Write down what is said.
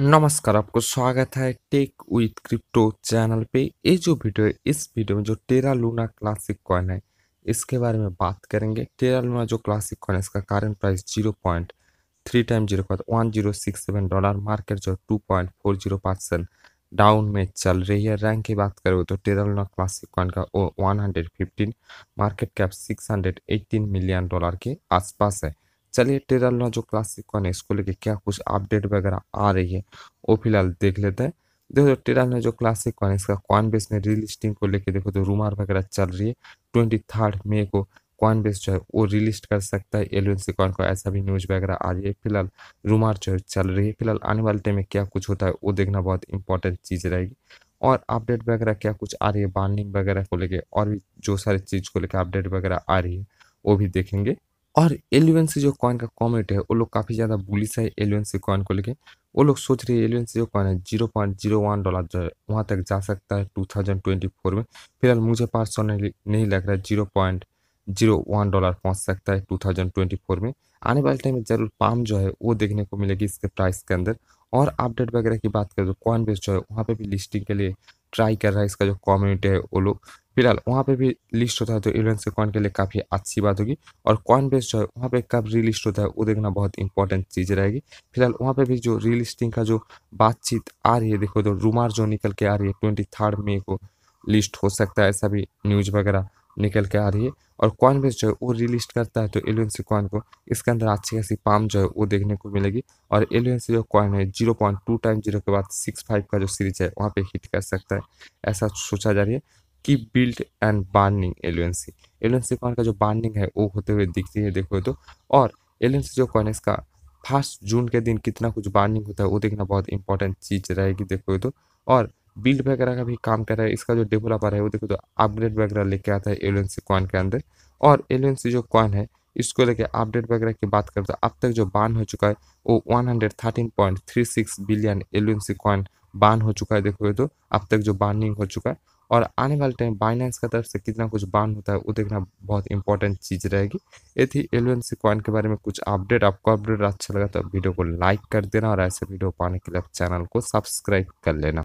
नमस्कार आपको स्वागत है टेक विथ क्रिप्टो चैनल पे ये जो वीडियो है इस वीडियो में जो टेरा लूना क्लासिक कॉइन है इसके बारे में बात करेंगे टेरा लूना जो क्लासिक कॉइन है इसका current price zero point three time zero point one zero six seven dollar market जो two point four zero percent down में चल रही है रैंक की बात करें तो टेरा लूना क्लासिक कॉइन का one hundred fifteen market cap six hundred eighteen million dollar के आसपास है चलिए टेरल ना जो क्लास सिक्वन है इसको लेके क्या कुछ अपडेट वगैरह आ रही है वो फिलहाल देख लेते हैं देखो जो टेरल ना जो क्लास सिक्वन है इसका क्वान बेस में रिलिस्टिंग को लेके देखो तो रूमार वगैरह चल रही है ट्वेंटी थर्ड मे को क्वान बेस जो है वो रिलिस्ट कर सकता है एलियन से कॉन को ऐसा भी न्यूज वगैरह आ रही है फिलहाल रूमार जो चल रही है फिलहाल आने वाले टाइम में क्या कुछ होता है वो देखना बहुत इंपॉर्टेंट चीज़ रहेगी और अपडेट वगैरह क्या कुछ आ रही है बार्निंग वगैरह को लेके और भी जो सारी चीज़ को लेकर अपडेट वगैरह आ रही है वो भी देखेंगे और एलिवेंस जो कॉइन का कॉमेट है वो लोग काफ़ी ज़्यादा बुलिस है एलिवेंसी कॉइन को लेके वो लोग सोच रहे हैं एलिवेंसी जो कॉइन है zero point zero one dollar जो है वहाँ तक जा सकता है टू थाउजेंड ट्वेंटी फोर में फिलहाल मुझे पर्सनली नहीं लग रहा है zero point zero one dollar पहुँच सकता है टू थाउजेंड ट्वेंटी फोर में आने वाले टाइम में ज़रूर पाम जो है वो देखने को मिलेगी इसके प्राइस के अंदर और अपडेट वगैरह की बात करें तो कॉइन बेस जो है वहाँ पर भी लिस्टिंग के लिए ट्राई कर रहा है इसका जो कम्युनिटी है वो लोग फिलहाल वहाँ पे भी लिस्ट होता है तो इलेवन के कॉइन के लिए काफ़ी अच्छी बात होगी और कॉइन बेस जो है वहाँ पे कब रिलिस्ट होता है वो देखना बहुत इंपॉर्टेंट चीज़ रहेगी फिलहाल वहाँ पे भी जो रिलिस्टिंग का जो बातचीत आ रही है देखो तो रूमार जो निकल के आ रही है ट्वेंटी थर्ड मे को लिस्ट हो सकता है ऐसा भी न्यूज़ वगैरह निकल के आ रही है और कॉइन बेस जो है वो रिलिस्ट करता है तो एलियन से कॉइन को इसके अंदर अच्छी खासी पाम जो है वो देखने को मिलेगी और एलियन से जो कॉइन है zero point two time zero के बाद सिक्स फाइव का जो सीरीज है वहाँ पे हिट कर सकता है ऐसा सोचा जा रही है की बिल्ट एंड बार्निंग एलुएनसी एलुएनसी कॉइन का जो बार्निंग है वो होते हुए दिखती है देखो तो और एलुएनसी जो कॉइन इसका फर्स्ट जून के दिन कितना कुछ बार्निंग होता है वो देखना बहुत इंपॉर्टेंट चीज़ रहेगी देखो तो और बिल्ड वगैरह का भी काम कर रहा है इसका जो डेवलपर है वो देखो तो अपग्रेड वगैरह लेके आता है एलुएंसी कॉइन के अंदर और एलुएंसी जो कॉइन है इसको लेके अपडेट वगैरह की बात करते हैं तो अब तक जो बान हो चुका है वो 113.36 बिलियन एलुएंसी कॉइन बान हो चुका है देखो तो अब तक जो बानिंग हो चुका है और आने वाले टाइम बाइनेंस की तरफ से कितना कुछ बान होता है वो देखना बहुत इंपॉर्टेंट चीज़ रहेगी ये थी एलुएन सी क्वाइन के बारे में कुछ अपडेट आपको अपडेट अच्छा लगा तो वीडियो को लाइक कर देना और ऐसे वीडियो पाने के लिए चैनल को सब्सक्राइब कर लेना